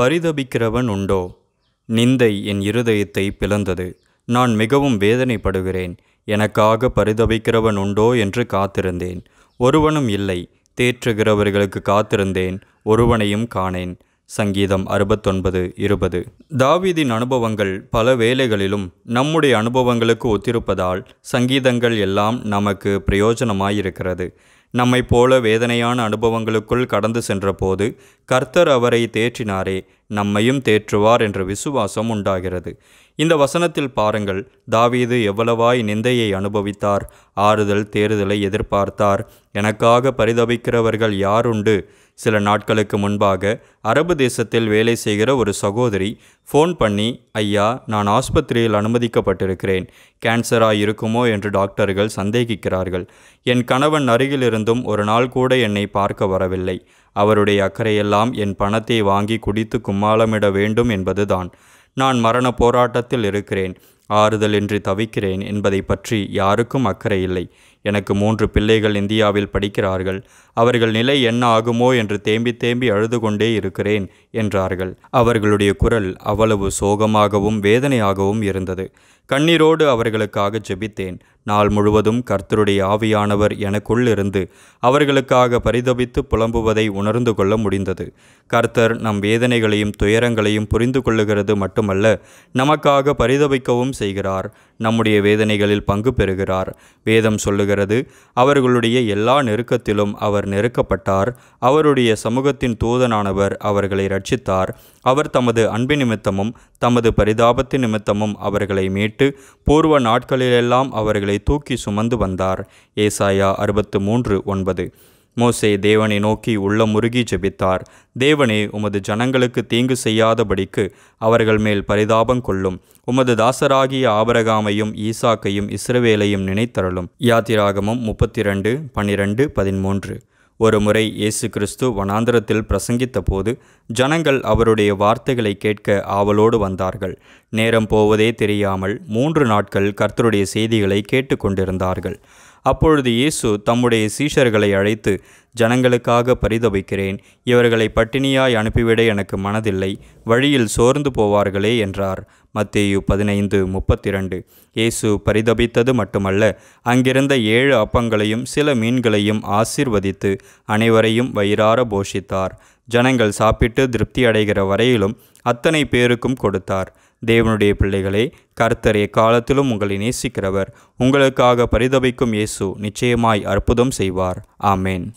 பரிதபிக்கிறவன் உண்டோ நிந்தை என் இருதயத்தை பிளந்தது நான் மிகவும் வேதனைப்படுகிறேன் எனக்காக பரிதபிக்கிறவன் உண்டோ என்று காத்திருந்தேன் ஒருவனும் இல்லை தேற்றுகிறவர்களுக்கு காத்திருந்தேன் ஒருவனையும் காணேன் சங்கீதம் அறுபத்தொன்பது இருபது தாவிதின் அனுபவங்கள் பல வேலைகளிலும் நம்முடைய அனுபவங்களுக்கு ஒத்திருப்பதால் சங்கீதங்கள் எல்லாம் நமக்கு பிரயோஜனமாயிருக்கிறது நம்மை போல வேதனையான அனுபவங்களுக்குள் கடந்து சென்றபோது கர்த்தர் அவரை தேற்றினாரே நம்மையும் தேற்றுவார் என்ற விசுவாசம் உண்டாகிறது இந்த வசனத்தில் பாருங்கள் தாவீது எவ்வளவாய் நிந்தையை அனுபவித்தார் ஆறுதல் தேறுதலை எதிர்பார்த்தார் எனக்காக பரிதபிக்கிறவர்கள் யாருண்டு சில நாட்களுக்கு முன்பாக அரபு தேசத்தில் வேலை செய்கிற ஒரு சகோதரி ஃபோன் பண்ணி ஐயா நான் ஆஸ்பத்திரியில் அனுமதிக்கப்பட்டிருக்கிறேன் கேன்சராக இருக்குமோ என்று டாக்டர்கள் சந்தேகிக்கிறார்கள் என் கணவன் அருகிலிருந்தும் ஒரு நாள் கூட என்னை பார்க்க வரவில்லை அவருடைய அக்கறையெல்லாம் என் பணத்தை வாங்கி குடித்து கும்மாளமிட வேண்டும் என்பதுதான் நான் மரண போராட்டத்தில் இருக்கிறேன் ஆறுதல் என்று தவிக்கிறேன் என்பதை பற்றி யாருக்கும் அக்கறை இல்லை எனக்கு மூன்று பிள்ளைகள் இந்தியாவில் படிக்கிறார்கள் அவர்கள் நிலை என்ன ஆகுமோ என்று தேம்பி தேம்பி அழுது கொண்டே இருக்கிறேன் என்றார்கள் அவர்களுடைய குரல் அவ்வளவு சோகமாகவும் வேதனையாகவும் இருந்தது கண்ணீரோடு அவர்களுக்காக ஜெபித்தேன் நாள் முழுவதும் கர்த்தருடைய ஆவியானவர் எனக்குள் இருந்து அவர்களுக்காக பரிதபித்து புலம்புவதை உணர்ந்து கொள்ள முடிந்தது கர்த்தர் நம் வேதனைகளையும் துயரங்களையும் புரிந்து கொள்ளுகிறது மட்டுமல்ல நமக்காக பரிதபிக்கவும் செய்கிறார் நம்முடைய வேதனைகளில் பங்கு பெறுகிறார் வேதம் சொல்லுகிறது அவர்களுடைய எல்லா நெருக்கத்திலும் அவர் நெருக்கப்பட்டார் அவருடைய சமூகத்தின் தூதனானவர் அவர்களை ரட்சித்தார் அவர் தமது அன்பு நிமித்தமும் தமது பரிதாபத்தின் நிமித்தமும் அவர்களை மீட்டு பூர்வ நாட்களிலெல்லாம் அவர்களை தூக்கி சுமந்து வந்தார் ஏசாயா அறுபத்து மூன்று ஒன்பது மோசே தேவனை நோக்கி உள்ள முருகி ஜெபித்தார் தேவனே உமது ஜனங்களுக்கு தீங்கு செய்யாதபடிக்கு அவர்கள் மேல் பரிதாபம் கொள்ளும் உமது தாசராகிய ஆபரகாமையும் ஈசாக்கையும் இஸ்ரவேலையும் நினைத்தரலும் யாத்திராகமும் முப்பத்தி ரெண்டு பன்னிரெண்டு பதிமூன்று ஒரு முறை இயேசு கிறிஸ்து வனாந்திரத்தில் பிரசங்கித்த போது ஜனங்கள் அவருடைய வார்த்தைகளை கேட்க ஆவலோடு வந்தார்கள் நேரம் போவதே தெரியாமல் மூன்று நாட்கள் கர்த்தருடைய செய்திகளை கேட்டுக்கொண்டிருந்தார்கள் அப்பொழுது இயேசு தம்முடைய சீஷர்களை அழைத்து ஜனங்களுக்காக பரிதபிக்கிறேன் இவர்களை பட்டினியாய் அனுப்பிவிட எனக்கு மனதில்லை வழியில் சோர்ந்து போவார்களே என்றார் மத்தேயு பதினைந்து முப்பத்தி ரெண்டு இயேசு பரிதபித்தது மட்டுமல்ல அங்கிருந்த ஏழு அப்பங்களையும் சில மீன்களையும் ஆசிர்வதித்து அனைவரையும் வயிறார போஷித்தார் ஜனங்கள் சாப்பிட்டு திருப்தி அடைகிற வரையிலும் அத்தனை பேருக்கும் கொடுத்தார் தேவனுடைய பிள்ளைகளே கர்த்தர் எக்காலத்திலும் உங்களை நேசிக்கிறவர் உங்களுக்காக பரிதபிக்கும் இயேசு நிச்சயமாய் அற்புதம் செய்வார் ஆமேன்